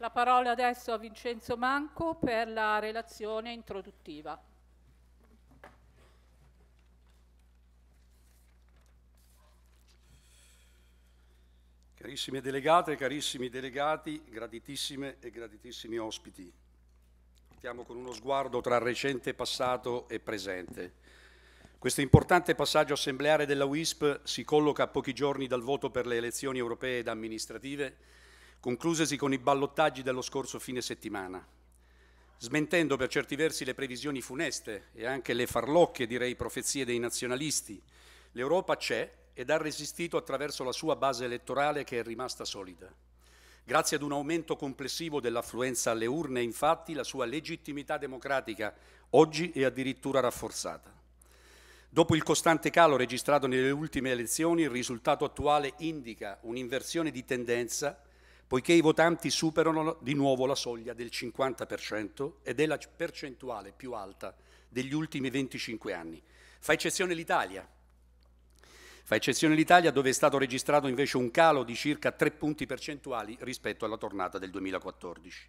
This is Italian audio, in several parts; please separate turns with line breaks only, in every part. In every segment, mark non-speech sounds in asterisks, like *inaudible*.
La parola adesso a Vincenzo Manco per la relazione introduttiva. Carissime delegate, carissimi delegati, graditissime e graditissimi ospiti, partiamo con uno sguardo tra recente passato e presente. Questo importante passaggio assembleare della WISP si colloca a pochi giorni dal voto per le elezioni europee ed amministrative conclusesi con i ballottaggi dello scorso fine settimana, smentendo per certi versi le previsioni funeste e anche le farlocche, direi, profezie dei nazionalisti. L'Europa c'è ed ha resistito attraverso la sua base elettorale che è rimasta solida. Grazie ad un aumento complessivo dell'affluenza alle urne, infatti, la sua legittimità democratica oggi è addirittura rafforzata. Dopo il costante calo registrato nelle ultime elezioni, il risultato attuale indica un'inversione di tendenza poiché i votanti superano di nuovo la soglia del 50% ed è la percentuale più alta degli ultimi 25 anni. Fa eccezione l'Italia. Fa eccezione l'Italia dove è stato registrato invece un calo di circa 3 punti percentuali rispetto alla tornata del 2014.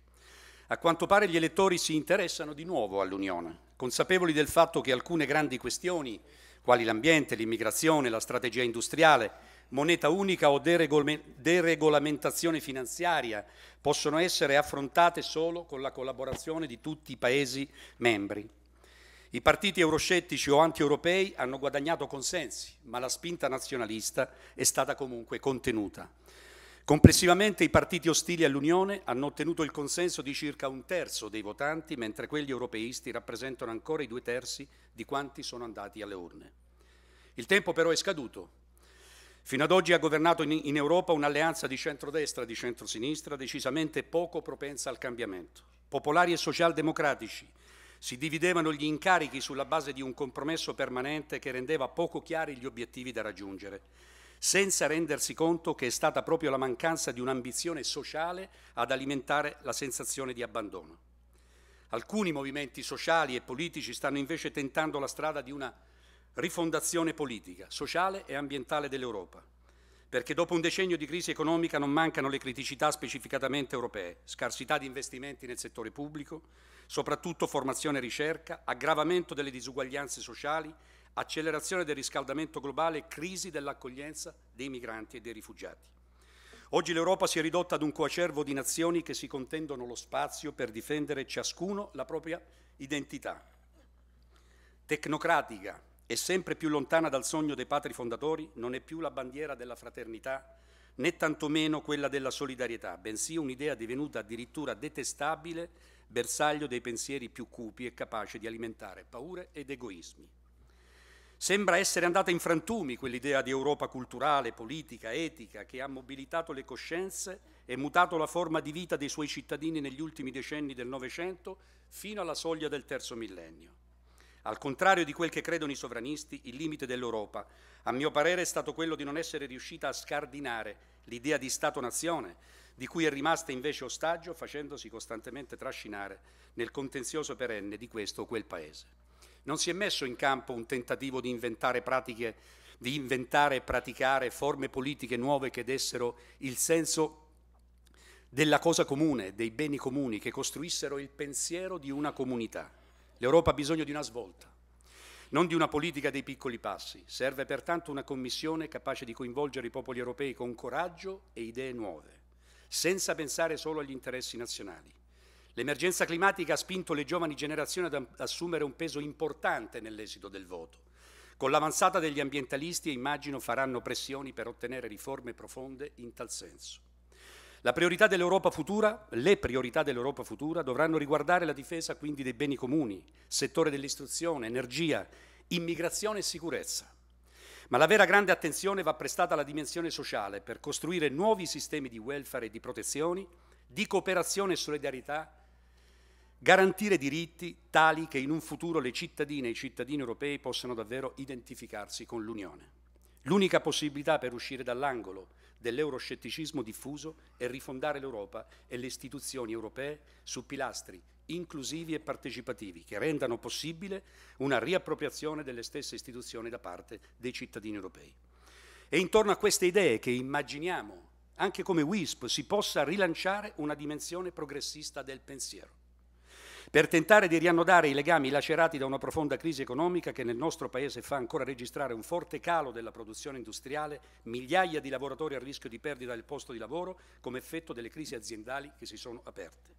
A quanto pare gli elettori si interessano di nuovo all'Unione, consapevoli del fatto che alcune grandi questioni, quali l'ambiente, l'immigrazione, la strategia industriale, moneta unica o deregolamentazione finanziaria possono essere affrontate solo con la collaborazione di tutti i Paesi membri. I partiti euroscettici o anti-europei hanno guadagnato consensi, ma la spinta nazionalista è stata comunque contenuta. Complessivamente i partiti ostili all'Unione hanno ottenuto il consenso di circa un terzo dei votanti, mentre quelli europeisti rappresentano ancora i due terzi di quanti sono andati alle urne. Il tempo però è scaduto Fino ad oggi ha governato in, in Europa un'alleanza di centrodestra e di centrosinistra decisamente poco propensa al cambiamento. Popolari e socialdemocratici si dividevano gli incarichi sulla base di un compromesso permanente che rendeva poco chiari gli obiettivi da raggiungere, senza rendersi conto che è stata proprio la mancanza di un'ambizione sociale ad alimentare la sensazione di abbandono. Alcuni movimenti sociali e politici stanno invece tentando la strada di una rifondazione politica, sociale e ambientale dell'Europa, perché dopo un decennio di crisi economica non mancano le criticità specificatamente europee, scarsità di investimenti nel settore pubblico, soprattutto formazione e ricerca, aggravamento delle disuguaglianze sociali, accelerazione del riscaldamento globale e crisi dell'accoglienza dei migranti e dei rifugiati. Oggi l'Europa si è ridotta ad un coacervo di nazioni che si contendono lo spazio per difendere ciascuno la propria identità tecnocratica, e sempre più lontana dal sogno dei patri fondatori, non è più la bandiera della fraternità né tantomeno quella della solidarietà, bensì un'idea divenuta addirittura detestabile, bersaglio dei pensieri più cupi e capace di alimentare paure ed egoismi. Sembra essere andata in frantumi quell'idea di Europa culturale, politica, etica, che ha mobilitato le coscienze e mutato la forma di vita dei suoi cittadini negli ultimi decenni del Novecento fino alla soglia del terzo millennio. Al contrario di quel che credono i sovranisti, il limite dell'Europa, a mio parere, è stato quello di non essere riuscita a scardinare l'idea di Stato-nazione, di cui è rimasta invece ostaggio facendosi costantemente trascinare nel contenzioso perenne di questo o quel paese. Non si è messo in campo un tentativo di inventare pratiche, di inventare e praticare forme politiche nuove che dessero il senso della cosa comune, dei beni comuni, che costruissero il pensiero di una comunità. L'Europa ha bisogno di una svolta, non di una politica dei piccoli passi. Serve pertanto una commissione capace di coinvolgere i popoli europei con coraggio e idee nuove, senza pensare solo agli interessi nazionali. L'emergenza climatica ha spinto le giovani generazioni ad assumere un peso importante nell'esito del voto. Con l'avanzata degli ambientalisti, immagino, faranno pressioni per ottenere riforme profonde in tal senso. La priorità dell'Europa futura, le priorità dell'Europa futura dovranno riguardare la difesa quindi dei beni comuni, settore dell'istruzione, energia, immigrazione e sicurezza. Ma la vera grande attenzione va prestata alla dimensione sociale per costruire nuovi sistemi di welfare e di protezioni, di cooperazione e solidarietà, garantire diritti tali che in un futuro le cittadine e i cittadini europei possano davvero identificarsi con l'Unione. L'unica possibilità per uscire dall'angolo dell'euroscetticismo diffuso e rifondare l'Europa e le istituzioni europee su pilastri inclusivi e partecipativi che rendano possibile una riappropriazione delle stesse istituzioni da parte dei cittadini europei. È intorno a queste idee che immaginiamo, anche come WISP, si possa rilanciare una dimensione progressista del pensiero per tentare di riannodare i legami lacerati da una profonda crisi economica che nel nostro Paese fa ancora registrare un forte calo della produzione industriale, migliaia di lavoratori a rischio di perdita del posto di lavoro come effetto delle crisi aziendali che si sono aperte.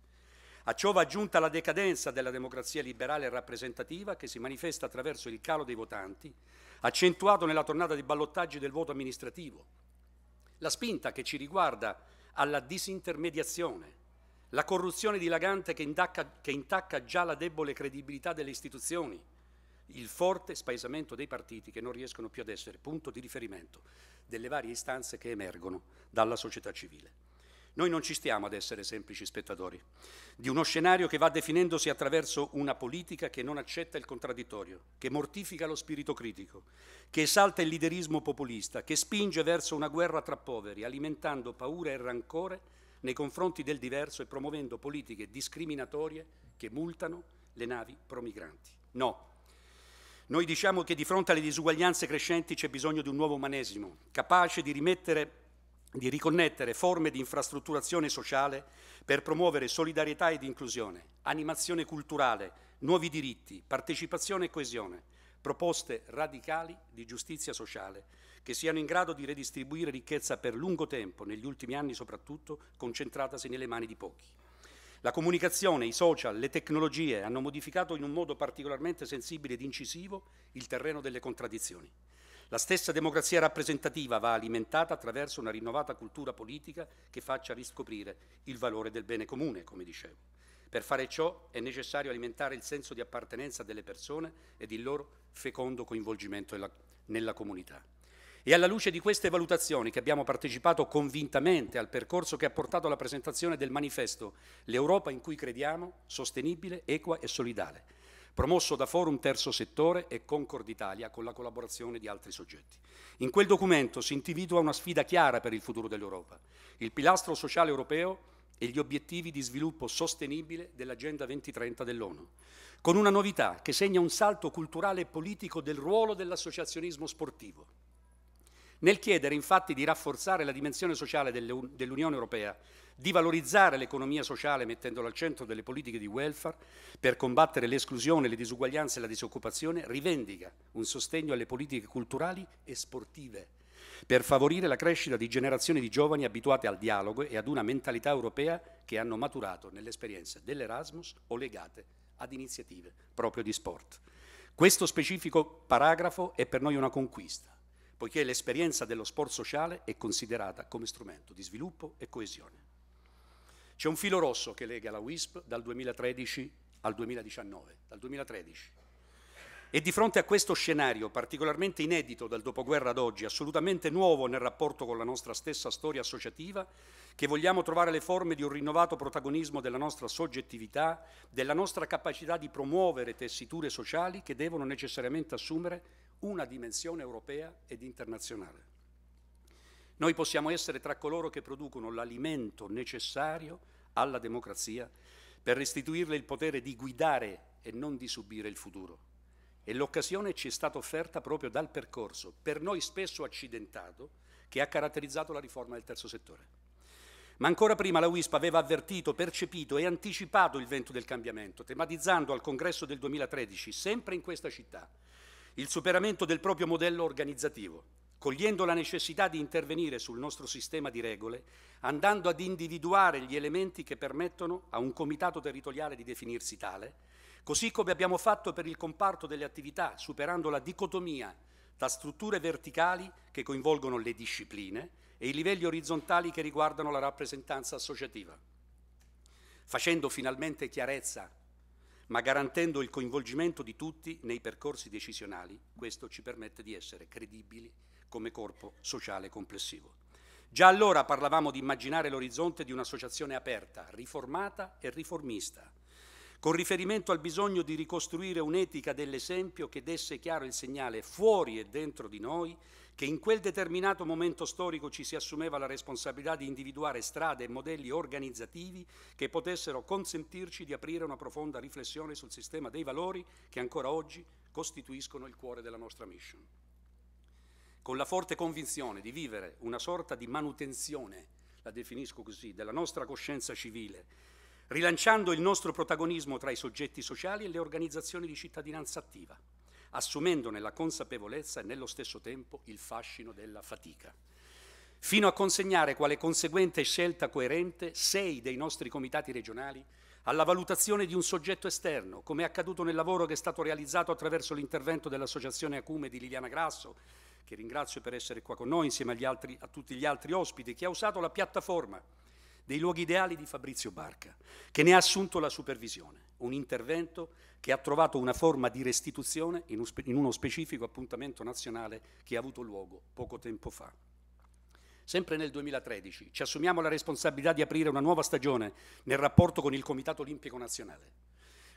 A ciò va aggiunta la decadenza della democrazia liberale e rappresentativa che si manifesta attraverso il calo dei votanti, accentuato nella tornata di ballottaggi del voto amministrativo. La spinta che ci riguarda alla disintermediazione, la corruzione dilagante che intacca, che intacca già la debole credibilità delle istituzioni, il forte spaesamento dei partiti che non riescono più ad essere punto di riferimento delle varie istanze che emergono dalla società civile. Noi non ci stiamo ad essere semplici spettatori di uno scenario che va definendosi attraverso una politica che non accetta il contraddittorio, che mortifica lo spirito critico, che esalta il liderismo populista, che spinge verso una guerra tra poveri, alimentando paura e rancore nei confronti del diverso e promuovendo politiche discriminatorie che multano le navi promigranti. No. Noi diciamo che di fronte alle disuguaglianze crescenti c'è bisogno di un nuovo umanesimo, capace di rimettere di riconnettere forme di infrastrutturazione sociale per promuovere solidarietà ed inclusione, animazione culturale, nuovi diritti, partecipazione e coesione, proposte radicali di giustizia sociale che siano in grado di redistribuire ricchezza per lungo tempo, negli ultimi anni soprattutto, concentratasi nelle mani di pochi. La comunicazione, i social, le tecnologie hanno modificato in un modo particolarmente sensibile ed incisivo il terreno delle contraddizioni. La stessa democrazia rappresentativa va alimentata attraverso una rinnovata cultura politica che faccia riscoprire il valore del bene comune, come dicevo. Per fare ciò è necessario alimentare il senso di appartenenza delle persone ed il loro fecondo coinvolgimento nella comunità. E alla luce di queste valutazioni, che abbiamo partecipato convintamente al percorso che ha portato alla presentazione del manifesto L'Europa in cui crediamo, sostenibile, equa e solidale, promosso da Forum Terzo Settore e Concord Italia con la collaborazione di altri soggetti. In quel documento si individua una sfida chiara per il futuro dell'Europa, il pilastro sociale europeo e gli obiettivi di sviluppo sostenibile dell'Agenda 2030 dell'ONU, con una novità che segna un salto culturale e politico del ruolo dell'associazionismo sportivo nel chiedere infatti di rafforzare la dimensione sociale dell'Unione Europea, di valorizzare l'economia sociale mettendola al centro delle politiche di welfare per combattere l'esclusione, le disuguaglianze e la disoccupazione, rivendica un sostegno alle politiche culturali e sportive per favorire la crescita di generazioni di giovani abituate al dialogo e ad una mentalità europea che hanno maturato nell'esperienza dell'Erasmus o legate ad iniziative proprio di sport. Questo specifico paragrafo è per noi una conquista poiché l'esperienza dello sport sociale è considerata come strumento di sviluppo e coesione. C'è un filo rosso che lega la WISP dal 2013 al 2019, dal 2013. E di fronte a questo scenario particolarmente inedito dal dopoguerra ad oggi, assolutamente nuovo nel rapporto con la nostra stessa storia associativa, che vogliamo trovare le forme di un rinnovato protagonismo della nostra soggettività, della nostra capacità di promuovere tessiture sociali che devono necessariamente assumere una dimensione europea ed internazionale. Noi possiamo essere tra coloro che producono l'alimento necessario alla democrazia per restituirle il potere di guidare e non di subire il futuro. E l'occasione ci è stata offerta proprio dal percorso, per noi spesso accidentato, che ha caratterizzato la riforma del terzo settore. Ma ancora prima la WISP aveva avvertito, percepito e anticipato il vento del cambiamento, tematizzando al congresso del 2013, sempre in questa città, il superamento del proprio modello organizzativo, cogliendo la necessità di intervenire sul nostro sistema di regole, andando ad individuare gli elementi che permettono a un comitato territoriale di definirsi tale, così come abbiamo fatto per il comparto delle attività, superando la dicotomia tra strutture verticali che coinvolgono le discipline e i livelli orizzontali che riguardano la rappresentanza associativa, facendo finalmente chiarezza ma garantendo il coinvolgimento di tutti nei percorsi decisionali. Questo ci permette di essere credibili come corpo sociale complessivo. Già allora parlavamo di immaginare l'orizzonte di un'associazione aperta, riformata e riformista, con riferimento al bisogno di ricostruire un'etica dell'esempio che desse chiaro il segnale fuori e dentro di noi che in quel determinato momento storico ci si assumeva la responsabilità di individuare strade e modelli organizzativi che potessero consentirci di aprire una profonda riflessione sul sistema dei valori che ancora oggi costituiscono il cuore della nostra mission. Con la forte convinzione di vivere una sorta di manutenzione, la definisco così, della nostra coscienza civile, rilanciando il nostro protagonismo tra i soggetti sociali e le organizzazioni di cittadinanza attiva assumendone la consapevolezza e nello stesso tempo il fascino della fatica. Fino a consegnare quale conseguente scelta coerente sei dei nostri comitati regionali alla valutazione di un soggetto esterno, come è accaduto nel lavoro che è stato realizzato attraverso l'intervento dell'Associazione Acume di Liliana Grasso, che ringrazio per essere qua con noi insieme altri, a tutti gli altri ospiti, che ha usato la piattaforma dei luoghi ideali di Fabrizio Barca, che ne ha assunto la supervisione, un intervento che ha trovato una forma di restituzione in uno specifico appuntamento nazionale che ha avuto luogo poco tempo fa. Sempre nel 2013 ci assumiamo la responsabilità di aprire una nuova stagione nel rapporto con il Comitato Olimpico Nazionale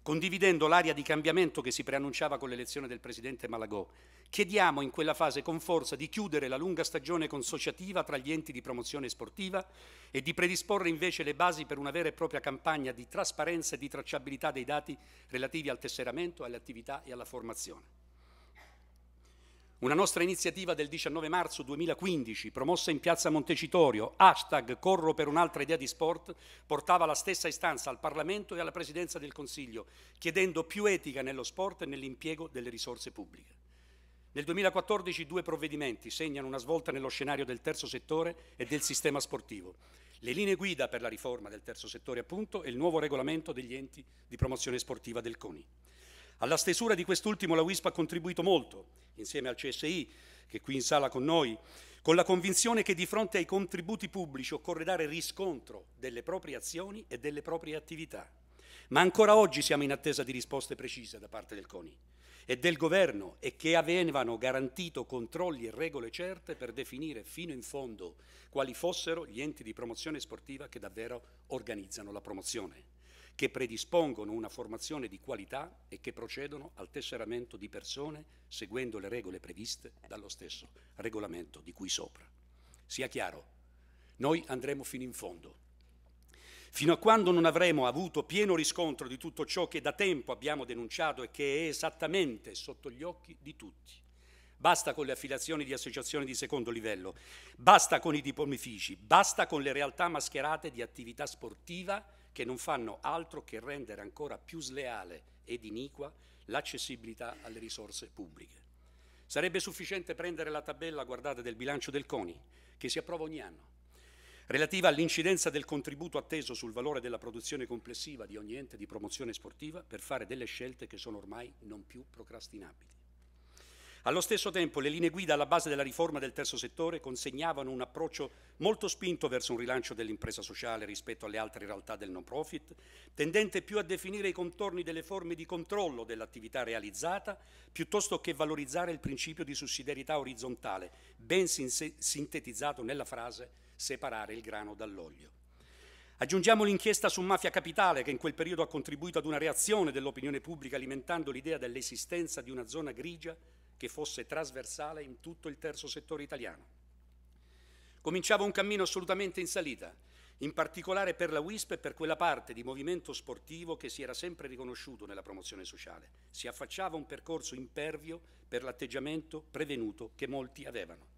condividendo l'area di cambiamento che si preannunciava con l'elezione del presidente Malagò, chiediamo in quella fase con forza di chiudere la lunga stagione consociativa tra gli enti di promozione sportiva e di predisporre invece le basi per una vera e propria campagna di trasparenza e di tracciabilità dei dati relativi al tesseramento, alle attività e alla formazione. Una nostra iniziativa del 19 marzo 2015, promossa in piazza Montecitorio, hashtag Corro per un'altra idea di sport, portava la stessa istanza al Parlamento e alla Presidenza del Consiglio, chiedendo più etica nello sport e nell'impiego delle risorse pubbliche. Nel 2014 due provvedimenti segnano una svolta nello scenario del terzo settore e del sistema sportivo. Le linee guida per la riforma del terzo settore, appunto, e il nuovo regolamento degli enti di promozione sportiva del CONI. Alla stesura di quest'ultimo la WISP ha contribuito molto, insieme al CSI, che è qui in sala con noi, con la convinzione che di fronte ai contributi pubblici occorre dare riscontro delle proprie azioni e delle proprie attività. Ma ancora oggi siamo in attesa di risposte precise da parte del CONI e del governo e che avevano garantito controlli e regole certe per definire fino in fondo quali fossero gli enti di promozione sportiva che davvero organizzano la promozione che predispongono una formazione di qualità e che procedono al tesseramento di persone seguendo le regole previste dallo stesso regolamento di cui sopra. Sia chiaro, noi andremo fino in fondo. Fino a quando non avremo avuto pieno riscontro di tutto ciò che da tempo abbiamo denunciato e che è esattamente sotto gli occhi di tutti. Basta con le affiliazioni di associazioni di secondo livello, basta con i diplomifici, basta con le realtà mascherate di attività sportiva che non fanno altro che rendere ancora più sleale ed iniqua l'accessibilità alle risorse pubbliche. Sarebbe sufficiente prendere la tabella, guardate, del bilancio del CONI, che si approva ogni anno, relativa all'incidenza del contributo atteso sul valore della produzione complessiva di ogni ente di promozione sportiva per fare delle scelte che sono ormai non più procrastinabili. Allo stesso tempo le linee guida alla base della riforma del terzo settore consegnavano un approccio molto spinto verso un rilancio dell'impresa sociale rispetto alle altre realtà del non profit, tendente più a definire i contorni delle forme di controllo dell'attività realizzata, piuttosto che valorizzare il principio di sussidiarietà orizzontale, ben sintetizzato nella frase separare il grano dall'olio. Aggiungiamo l'inchiesta su mafia capitale che in quel periodo ha contribuito ad una reazione dell'opinione pubblica alimentando l'idea dell'esistenza di una zona grigia che fosse trasversale in tutto il terzo settore italiano. Cominciava un cammino assolutamente in salita, in particolare per la WISP e per quella parte di movimento sportivo che si era sempre riconosciuto nella promozione sociale. Si affacciava un percorso impervio per l'atteggiamento prevenuto che molti avevano.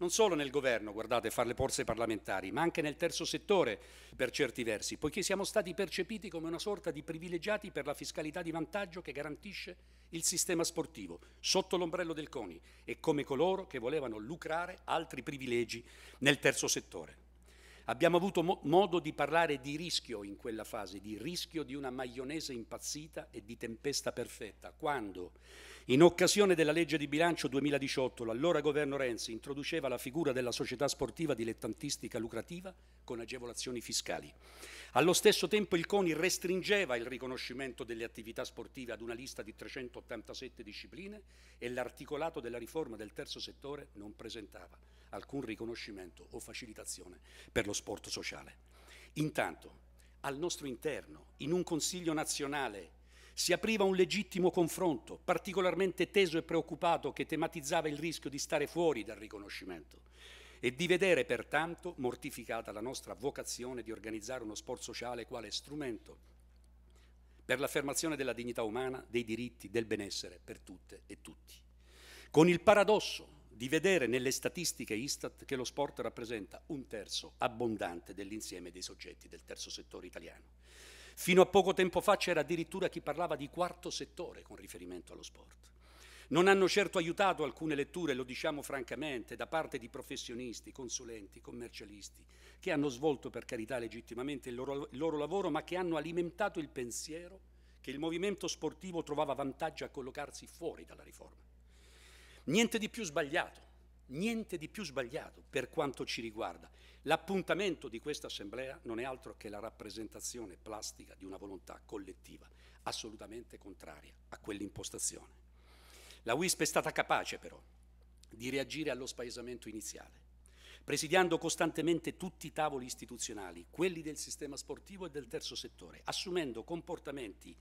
Non solo nel governo, guardate, fare le forze parlamentari, ma anche nel terzo settore per certi versi, poiché siamo stati percepiti come una sorta di privilegiati per la fiscalità di vantaggio che garantisce il sistema sportivo sotto l'ombrello del CONI e come coloro che volevano lucrare altri privilegi nel terzo settore. Abbiamo avuto mo modo di parlare di rischio in quella fase, di rischio di una maionese impazzita e di tempesta perfetta, quando in occasione della legge di bilancio 2018 l'allora governo Renzi introduceva la figura della società sportiva dilettantistica lucrativa con agevolazioni fiscali. Allo stesso tempo il CONI restringeva il riconoscimento delle attività sportive ad una lista di 387 discipline e l'articolato della riforma del terzo settore non presentava alcun riconoscimento o facilitazione per lo sport sociale. Intanto, al nostro interno, in un Consiglio nazionale si apriva un legittimo confronto, particolarmente teso e preoccupato, che tematizzava il rischio di stare fuori dal riconoscimento e di vedere pertanto mortificata la nostra vocazione di organizzare uno sport sociale quale strumento per l'affermazione della dignità umana, dei diritti, del benessere per tutte e tutti. Con il paradosso di vedere nelle statistiche Istat che lo sport rappresenta un terzo abbondante dell'insieme dei soggetti del terzo settore italiano. Fino a poco tempo fa c'era addirittura chi parlava di quarto settore con riferimento allo sport. Non hanno certo aiutato alcune letture, lo diciamo francamente, da parte di professionisti, consulenti, commercialisti, che hanno svolto per carità legittimamente il loro, il loro lavoro, ma che hanno alimentato il pensiero che il movimento sportivo trovava vantaggio a collocarsi fuori dalla riforma. Niente di più sbagliato, niente di più sbagliato per quanto ci riguarda. L'appuntamento di questa assemblea non è altro che la rappresentazione plastica di una volontà collettiva assolutamente contraria a quell'impostazione. La WISP è stata capace però di reagire allo spaesamento iniziale, presidiando costantemente tutti i tavoli istituzionali, quelli del sistema sportivo e del terzo settore, assumendo comportamenti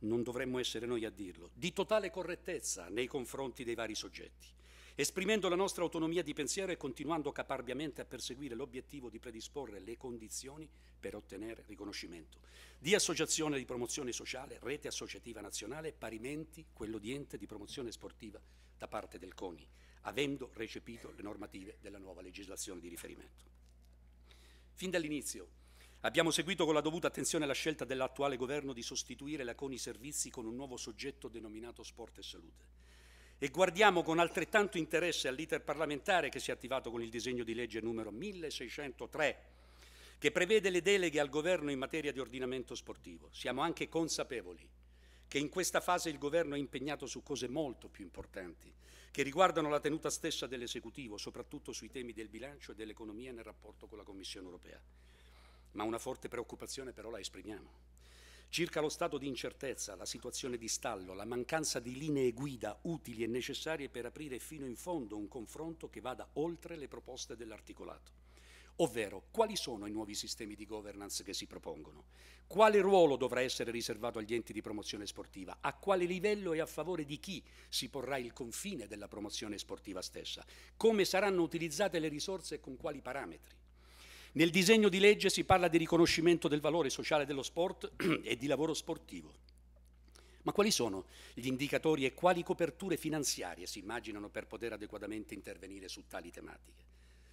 non dovremmo essere noi a dirlo, di totale correttezza nei confronti dei vari soggetti esprimendo la nostra autonomia di pensiero e continuando caparbiamente a perseguire l'obiettivo di predisporre le condizioni per ottenere riconoscimento. Di associazione di promozione sociale, rete associativa nazionale, parimenti quello di ente di promozione sportiva da parte del CONI, avendo recepito le normative della nuova legislazione di riferimento. Fin dall'inizio Abbiamo seguito con la dovuta attenzione la scelta dell'attuale governo di sostituire la CONI Servizi con un nuovo soggetto denominato Sport e Salute e guardiamo con altrettanto interesse all'iter parlamentare che si è attivato con il disegno di legge numero 1603, che prevede le deleghe al governo in materia di ordinamento sportivo. Siamo anche consapevoli che in questa fase il governo è impegnato su cose molto più importanti, che riguardano la tenuta stessa dell'esecutivo, soprattutto sui temi del bilancio e dell'economia nel rapporto con la Commissione europea. Ma una forte preoccupazione però la esprimiamo Circa lo stato di incertezza, la situazione di stallo, la mancanza di linee guida utili e necessarie per aprire fino in fondo un confronto che vada oltre le proposte dell'articolato. Ovvero, quali sono i nuovi sistemi di governance che si propongono? Quale ruolo dovrà essere riservato agli enti di promozione sportiva? A quale livello e a favore di chi si porrà il confine della promozione sportiva stessa? Come saranno utilizzate le risorse e con quali parametri? Nel disegno di legge si parla di riconoscimento del valore sociale dello sport *clears throat* e di lavoro sportivo. Ma quali sono gli indicatori e quali coperture finanziarie si immaginano per poter adeguatamente intervenire su tali tematiche?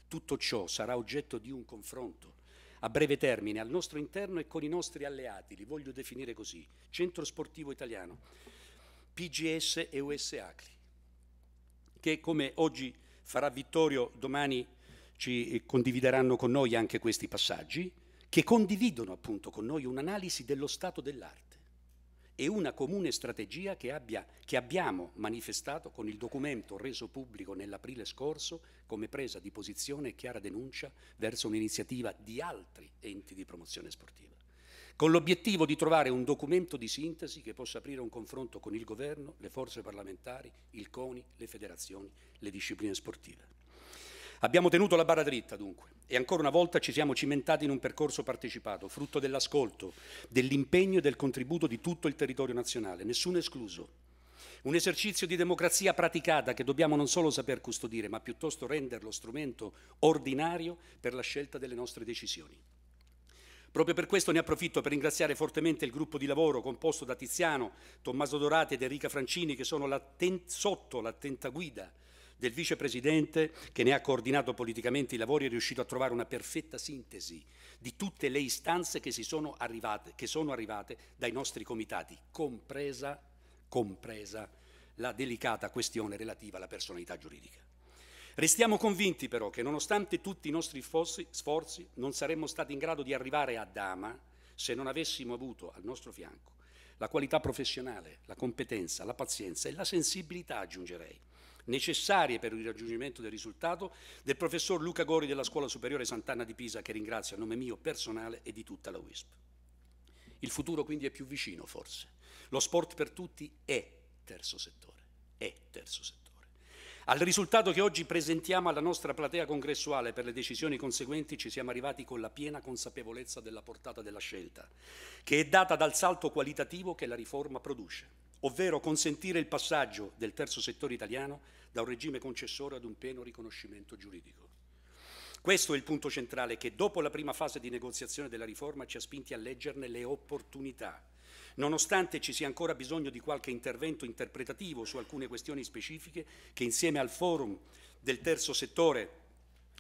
Tutto ciò sarà oggetto di un confronto a breve termine al nostro interno e con i nostri alleati, li voglio definire così, Centro Sportivo Italiano, PGS e USA, Acli, che come oggi farà Vittorio, domani ci condivideranno con noi anche questi passaggi, che condividono appunto con noi un'analisi dello stato dell'arte e una comune strategia che, abbia, che abbiamo manifestato con il documento reso pubblico nell'aprile scorso come presa di posizione e chiara denuncia verso un'iniziativa di altri enti di promozione sportiva con l'obiettivo di trovare un documento di sintesi che possa aprire un confronto con il governo, le forze parlamentari, il CONI, le federazioni, le discipline sportive. Abbiamo tenuto la barra dritta dunque e ancora una volta ci siamo cimentati in un percorso partecipato, frutto dell'ascolto, dell'impegno e del contributo di tutto il territorio nazionale, nessuno escluso. Un esercizio di democrazia praticata che dobbiamo non solo saper custodire, ma piuttosto renderlo strumento ordinario per la scelta delle nostre decisioni. Proprio per questo ne approfitto per ringraziare fortemente il gruppo di lavoro composto da Tiziano, Tommaso Dorati ed Enrica Francini che sono sotto l'attenta guida del vicepresidente che ne ha coordinato politicamente i lavori è riuscito a trovare una perfetta sintesi di tutte le istanze che, sono arrivate, che sono arrivate dai nostri comitati, compresa, compresa la delicata questione relativa alla personalità giuridica. Restiamo convinti però che nonostante tutti i nostri sforzi non saremmo stati in grado di arrivare a Dama se non avessimo avuto al nostro fianco la qualità professionale, la competenza, la pazienza e la sensibilità, aggiungerei, necessarie per il raggiungimento del risultato, del professor Luca Gori della Scuola Superiore Sant'Anna di Pisa, che ringrazio a nome mio personale e di tutta la WISP. Il futuro quindi è più vicino, forse. Lo sport per tutti è terzo settore, è terzo settore. Al risultato che oggi presentiamo alla nostra platea congressuale per le decisioni conseguenti ci siamo arrivati con la piena consapevolezza della portata della scelta, che è data dal salto qualitativo che la riforma produce ovvero consentire il passaggio del terzo settore italiano da un regime concessore ad un pieno riconoscimento giuridico. Questo è il punto centrale che dopo la prima fase di negoziazione della riforma ci ha spinti a leggerne le opportunità. Nonostante ci sia ancora bisogno di qualche intervento interpretativo su alcune questioni specifiche che insieme al forum del terzo settore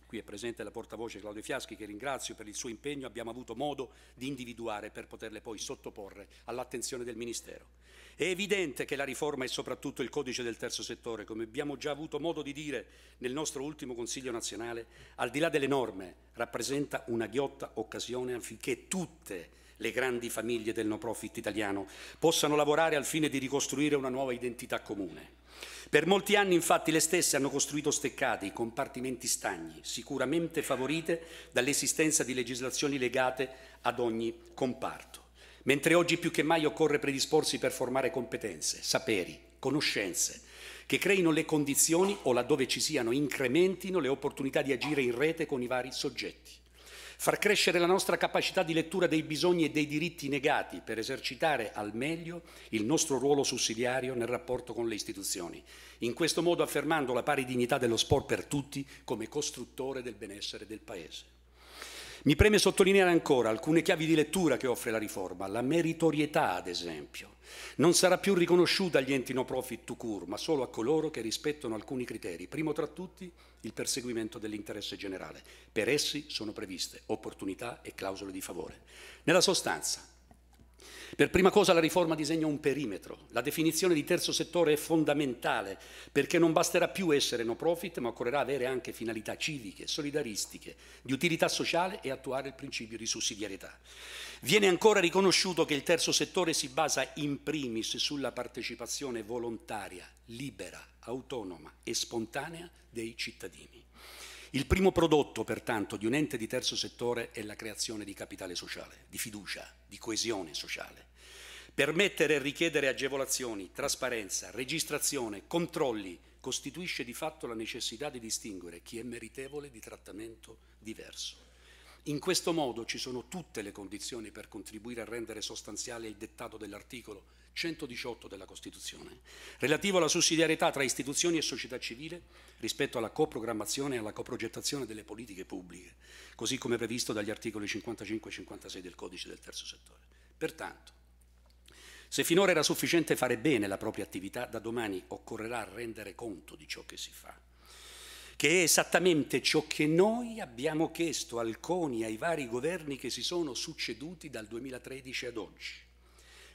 qui è presente la portavoce Claudio Fiaschi che ringrazio per il suo impegno, abbiamo avuto modo di individuare per poterle poi sottoporre all'attenzione del Ministero. È evidente che la riforma è soprattutto il codice del terzo settore, come abbiamo già avuto modo di dire nel nostro ultimo Consiglio nazionale, al di là delle norme, rappresenta una ghiotta occasione affinché tutte le grandi famiglie del no profit italiano possano lavorare al fine di ricostruire una nuova identità comune. Per molti anni infatti le stesse hanno costruito steccati, compartimenti stagni, sicuramente favorite dall'esistenza di legislazioni legate ad ogni comparto mentre oggi più che mai occorre predisporsi per formare competenze, saperi, conoscenze, che creino le condizioni o laddove ci siano incrementino le opportunità di agire in rete con i vari soggetti. Far crescere la nostra capacità di lettura dei bisogni e dei diritti negati per esercitare al meglio il nostro ruolo sussidiario nel rapporto con le istituzioni, in questo modo affermando la pari dignità dello sport per tutti come costruttore del benessere del Paese. Mi preme sottolineare ancora alcune chiavi di lettura che offre la riforma, la meritorietà ad esempio. Non sarà più riconosciuta agli enti no profit to cure, ma solo a coloro che rispettano alcuni criteri, primo tra tutti il perseguimento dell'interesse generale. Per essi sono previste opportunità e clausole di favore. Nella sostanza, per prima cosa la riforma disegna un perimetro. La definizione di terzo settore è fondamentale perché non basterà più essere no profit, ma occorrerà avere anche finalità civiche, solidaristiche, di utilità sociale e attuare il principio di sussidiarietà. Viene ancora riconosciuto che il terzo settore si basa in primis sulla partecipazione volontaria, libera, autonoma e spontanea dei cittadini. Il primo prodotto, pertanto, di un ente di terzo settore è la creazione di capitale sociale, di fiducia, di coesione sociale. Permettere e richiedere agevolazioni, trasparenza, registrazione, controlli costituisce di fatto la necessità di distinguere chi è meritevole di trattamento diverso. In questo modo ci sono tutte le condizioni per contribuire a rendere sostanziale il dettato dell'articolo 118 della Costituzione, relativo alla sussidiarietà tra istituzioni e società civile rispetto alla coprogrammazione e alla coprogettazione delle politiche pubbliche, così come previsto dagli articoli 55 e 56 del Codice del Terzo Settore. Pertanto, se finora era sufficiente fare bene la propria attività, da domani occorrerà rendere conto di ciò che si fa che è esattamente ciò che noi abbiamo chiesto al CONI, ai vari governi che si sono succeduti dal 2013 ad oggi.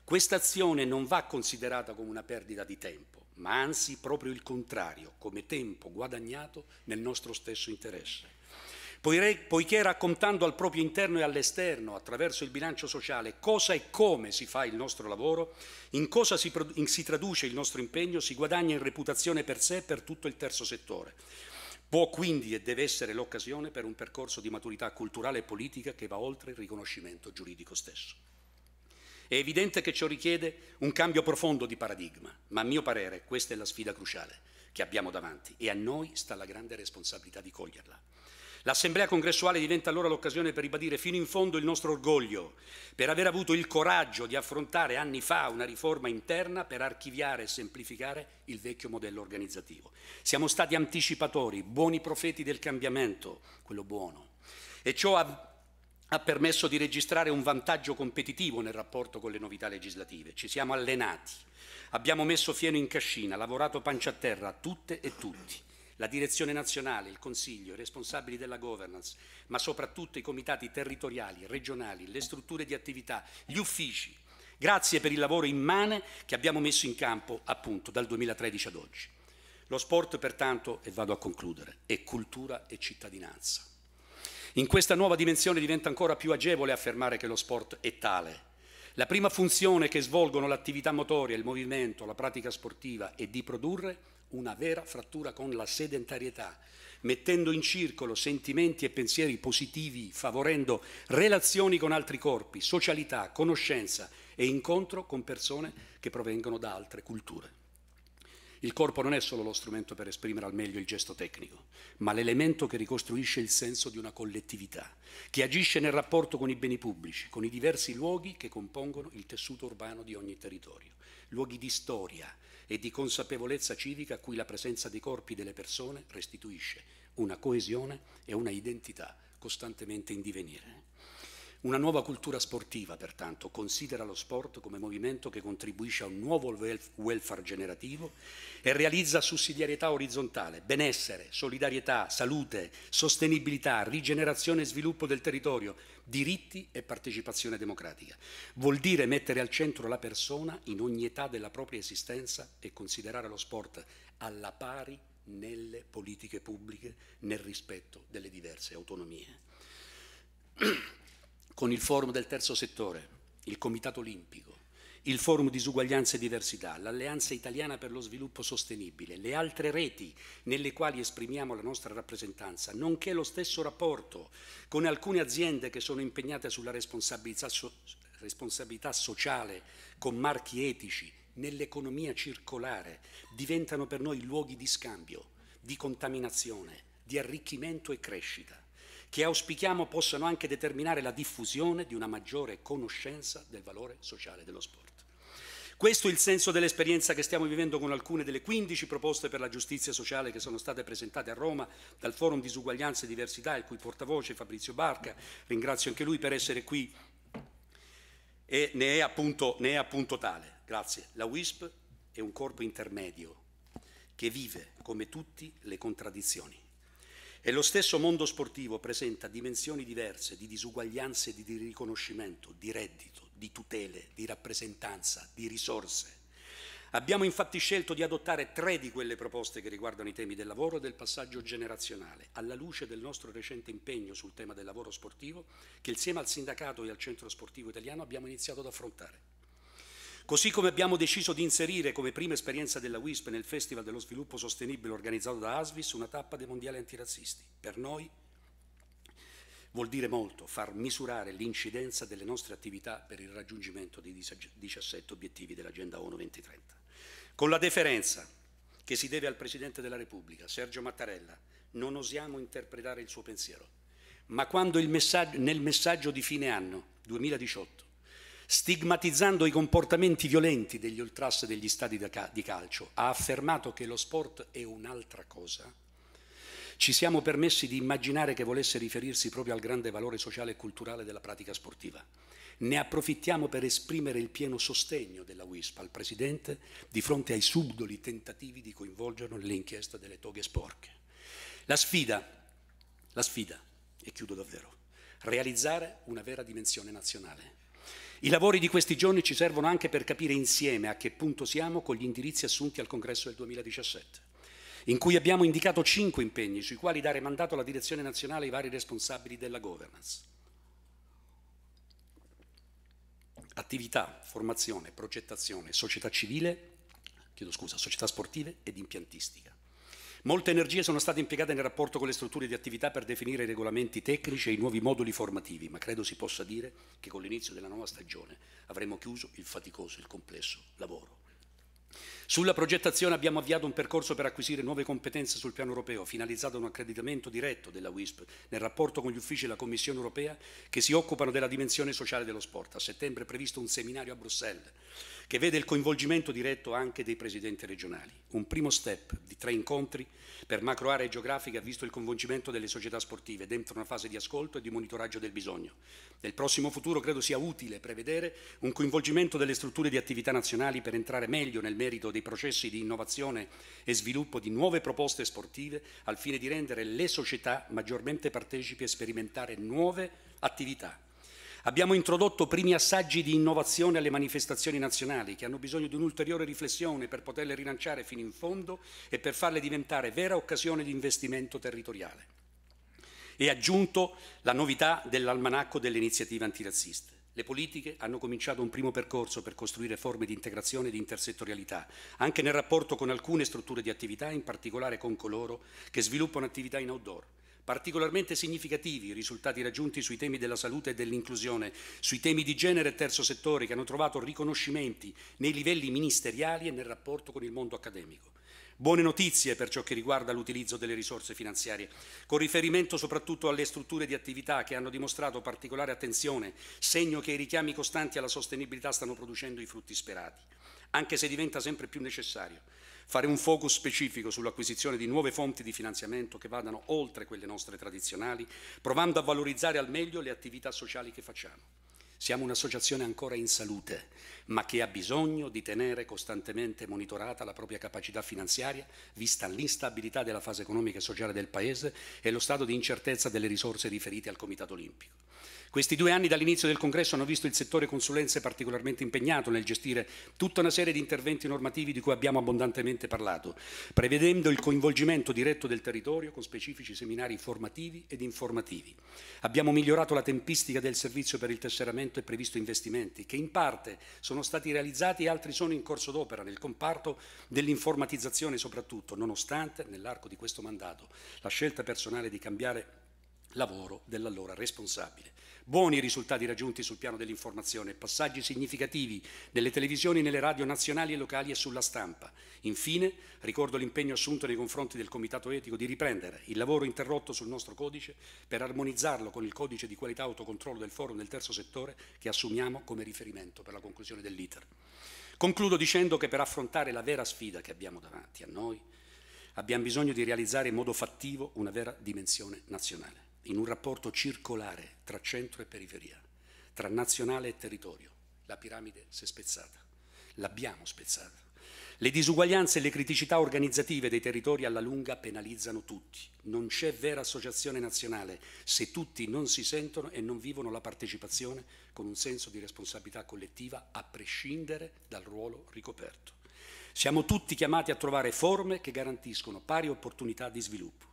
Questa azione non va considerata come una perdita di tempo, ma anzi proprio il contrario, come tempo guadagnato nel nostro stesso interesse. Poiché raccontando al proprio interno e all'esterno, attraverso il bilancio sociale, cosa e come si fa il nostro lavoro, in cosa si, si traduce il nostro impegno, si guadagna in reputazione per sé e per tutto il terzo settore. Può quindi e deve essere l'occasione per un percorso di maturità culturale e politica che va oltre il riconoscimento giuridico stesso. È evidente che ciò richiede un cambio profondo di paradigma, ma a mio parere questa è la sfida cruciale che abbiamo davanti e a noi sta la grande responsabilità di coglierla. L'Assemblea congressuale diventa allora l'occasione per ribadire fino in fondo il nostro orgoglio, per aver avuto il coraggio di affrontare anni fa una riforma interna per archiviare e semplificare il vecchio modello organizzativo. Siamo stati anticipatori, buoni profeti del cambiamento, quello buono, e ciò ha ha permesso di registrare un vantaggio competitivo nel rapporto con le novità legislative. Ci siamo allenati, abbiamo messo fieno in cascina, lavorato pancia a terra a tutte e tutti. La direzione nazionale, il Consiglio, i responsabili della governance, ma soprattutto i comitati territoriali, regionali, le strutture di attività, gli uffici. Grazie per il lavoro immane che abbiamo messo in campo appunto dal 2013 ad oggi. Lo sport pertanto, e vado a concludere, è cultura e cittadinanza in questa nuova dimensione diventa ancora più agevole affermare che lo sport è tale. La prima funzione che svolgono l'attività motoria, il movimento, la pratica sportiva è di produrre una vera frattura con la sedentarietà, mettendo in circolo sentimenti e pensieri positivi, favorendo relazioni con altri corpi, socialità, conoscenza e incontro con persone che provengono da altre culture. Il corpo non è solo lo strumento per esprimere al meglio il gesto tecnico, ma l'elemento che ricostruisce il senso di una collettività, che agisce nel rapporto con i beni pubblici, con i diversi luoghi che compongono il tessuto urbano di ogni territorio, luoghi di storia e di consapevolezza civica a cui la presenza dei corpi delle persone restituisce una coesione e una identità costantemente in divenire. Una nuova cultura sportiva, pertanto, considera lo sport come movimento che contribuisce a un nuovo welfare generativo e realizza sussidiarietà orizzontale, benessere, solidarietà, salute, sostenibilità, rigenerazione e sviluppo del territorio, diritti e partecipazione democratica. Vuol dire mettere al centro la persona in ogni età della propria esistenza e considerare lo sport alla pari nelle politiche pubbliche nel rispetto delle diverse autonomie. *clears throat* con il forum del terzo settore, il Comitato Olimpico, il Forum Disuguaglianze e Diversità, l'Alleanza Italiana per lo Sviluppo Sostenibile, le altre reti nelle quali esprimiamo la nostra rappresentanza, nonché lo stesso rapporto con alcune aziende che sono impegnate sulla responsabilità, so responsabilità sociale, con marchi etici, nell'economia circolare, diventano per noi luoghi di scambio, di contaminazione, di arricchimento e crescita che auspichiamo possano anche determinare la diffusione di una maggiore conoscenza del valore sociale dello sport. Questo è il senso dell'esperienza che stiamo vivendo con alcune delle 15 proposte per la giustizia sociale che sono state presentate a Roma dal Forum Disuguaglianze e Diversità, il cui portavoce Fabrizio Barca, ringrazio anche lui per essere qui e ne è appunto, ne è appunto tale. Grazie. La WISP è un corpo intermedio che vive come tutti le contraddizioni e lo stesso mondo sportivo presenta dimensioni diverse di disuguaglianze di riconoscimento, di reddito, di tutele, di rappresentanza, di risorse. Abbiamo infatti scelto di adottare tre di quelle proposte che riguardano i temi del lavoro e del passaggio generazionale, alla luce del nostro recente impegno sul tema del lavoro sportivo che insieme al sindacato e al centro sportivo italiano abbiamo iniziato ad affrontare. Così come abbiamo deciso di inserire come prima esperienza della WISP nel Festival dello Sviluppo Sostenibile organizzato da ASVIS una tappa dei mondiali antirazzisti. Per noi vuol dire molto far misurare l'incidenza delle nostre attività per il raggiungimento dei 17 obiettivi dell'Agenda ONU 2030. Con la deferenza che si deve al Presidente della Repubblica, Sergio Mattarella, non osiamo interpretare il suo pensiero, ma quando messaggio, nel messaggio di fine anno 2018 stigmatizzando i comportamenti violenti degli ultras degli stadi di calcio, ha affermato che lo sport è un'altra cosa, ci siamo permessi di immaginare che volesse riferirsi proprio al grande valore sociale e culturale della pratica sportiva. Ne approfittiamo per esprimere il pieno sostegno della WISP al Presidente di fronte ai subdoli tentativi di coinvolgerlo nell'inchiesta delle toghe sporche. La sfida, la sfida, e chiudo davvero, realizzare una vera dimensione nazionale i lavori di questi giorni ci servono anche per capire insieme a che punto siamo con gli indirizzi assunti al congresso del 2017, in cui abbiamo indicato cinque impegni sui quali dare mandato alla direzione nazionale ai vari responsabili della governance. Attività, formazione, progettazione, società civile, chiedo scusa, società sportive ed impiantistica. Molte energie sono state impiegate nel rapporto con le strutture di attività per definire i regolamenti tecnici e i nuovi moduli formativi, ma credo si possa dire che con l'inizio della nuova stagione avremo chiuso il faticoso e il complesso lavoro. Sulla progettazione abbiamo avviato un percorso per acquisire nuove competenze sul piano europeo, finalizzato a un accreditamento diretto della WISP nel rapporto con gli uffici della Commissione europea che si occupano della dimensione sociale dello sport. A settembre è previsto un seminario a Bruxelles che vede il coinvolgimento diretto anche dei presidenti regionali. Un primo step di tre incontri per macro aree geografiche ha visto il coinvolgimento delle società sportive dentro una fase di ascolto e di monitoraggio del bisogno. Nel prossimo futuro credo sia utile prevedere un coinvolgimento delle strutture di attività nazionali per entrare meglio nel merito dei processi di innovazione e sviluppo di nuove proposte sportive al fine di rendere le società maggiormente partecipi e sperimentare nuove attività Abbiamo introdotto primi assaggi di innovazione alle manifestazioni nazionali che hanno bisogno di un'ulteriore riflessione per poterle rilanciare fino in fondo e per farle diventare vera occasione di investimento territoriale. E aggiunto la novità dell'almanacco delle iniziative antirazziste. Le politiche hanno cominciato un primo percorso per costruire forme di integrazione e di intersettorialità, anche nel rapporto con alcune strutture di attività, in particolare con coloro che sviluppano attività in outdoor Particolarmente significativi i risultati raggiunti sui temi della salute e dell'inclusione, sui temi di genere e terzo settore che hanno trovato riconoscimenti nei livelli ministeriali e nel rapporto con il mondo accademico. Buone notizie per ciò che riguarda l'utilizzo delle risorse finanziarie, con riferimento soprattutto alle strutture di attività che hanno dimostrato particolare attenzione, segno che i richiami costanti alla sostenibilità stanno producendo i frutti sperati, anche se diventa sempre più necessario fare un focus specifico sull'acquisizione di nuove fonti di finanziamento che vadano oltre quelle nostre tradizionali, provando a valorizzare al meglio le attività sociali che facciamo. Siamo un'associazione ancora in salute, ma che ha bisogno di tenere costantemente monitorata la propria capacità finanziaria, vista l'instabilità della fase economica e sociale del Paese e lo stato di incertezza delle risorse riferite al Comitato Olimpico. Questi due anni dall'inizio del congresso hanno visto il settore consulenze particolarmente impegnato nel gestire tutta una serie di interventi normativi di cui abbiamo abbondantemente parlato, prevedendo il coinvolgimento diretto del territorio con specifici seminari formativi ed informativi. Abbiamo migliorato la tempistica del servizio per il tesseramento e previsto investimenti che in parte sono stati realizzati e altri sono in corso d'opera nel comparto dell'informatizzazione soprattutto, nonostante nell'arco di questo mandato la scelta personale di cambiare lavoro dell'allora responsabile Buoni risultati raggiunti sul piano dell'informazione, passaggi significativi nelle televisioni, nelle radio nazionali e locali e sulla stampa. Infine, ricordo l'impegno assunto nei confronti del Comitato Etico di riprendere il lavoro interrotto sul nostro codice per armonizzarlo con il codice di qualità autocontrollo del Forum del Terzo Settore che assumiamo come riferimento per la conclusione dell'iter. Concludo dicendo che per affrontare la vera sfida che abbiamo davanti a noi abbiamo bisogno di realizzare in modo fattivo una vera dimensione nazionale in un rapporto circolare tra centro e periferia, tra nazionale e territorio. La piramide si è spezzata, l'abbiamo spezzata. Le disuguaglianze e le criticità organizzative dei territori alla lunga penalizzano tutti. Non c'è vera associazione nazionale se tutti non si sentono e non vivono la partecipazione con un senso di responsabilità collettiva a prescindere dal ruolo ricoperto. Siamo tutti chiamati a trovare forme che garantiscono pari opportunità di sviluppo.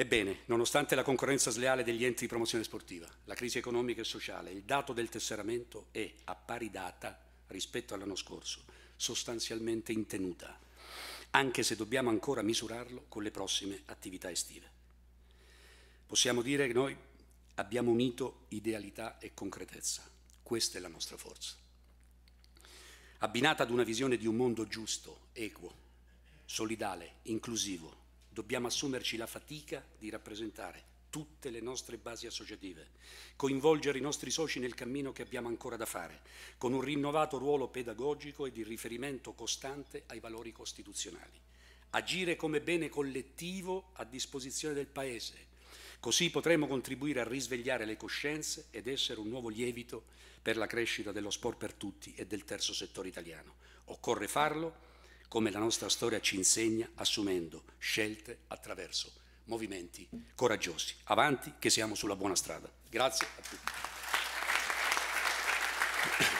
Ebbene, nonostante la concorrenza sleale degli enti di promozione sportiva, la crisi economica e sociale, il dato del tesseramento è a pari data rispetto all'anno scorso, sostanzialmente intenuta, anche se dobbiamo ancora misurarlo con le prossime attività estive. Possiamo dire che noi abbiamo unito idealità e concretezza, questa è la nostra forza. Abbinata ad una visione di un mondo giusto, equo, solidale, inclusivo, Dobbiamo assumerci la fatica di rappresentare tutte le nostre basi associative, coinvolgere i nostri soci nel cammino che abbiamo ancora da fare, con un rinnovato ruolo pedagogico e di riferimento costante ai valori costituzionali. Agire come bene collettivo a disposizione del Paese, così potremo contribuire a risvegliare le coscienze ed essere un nuovo lievito per la crescita dello sport per tutti e del terzo settore italiano. Occorre farlo come la nostra storia ci insegna, assumendo scelte attraverso movimenti coraggiosi. Avanti che siamo sulla buona strada. Grazie a tutti.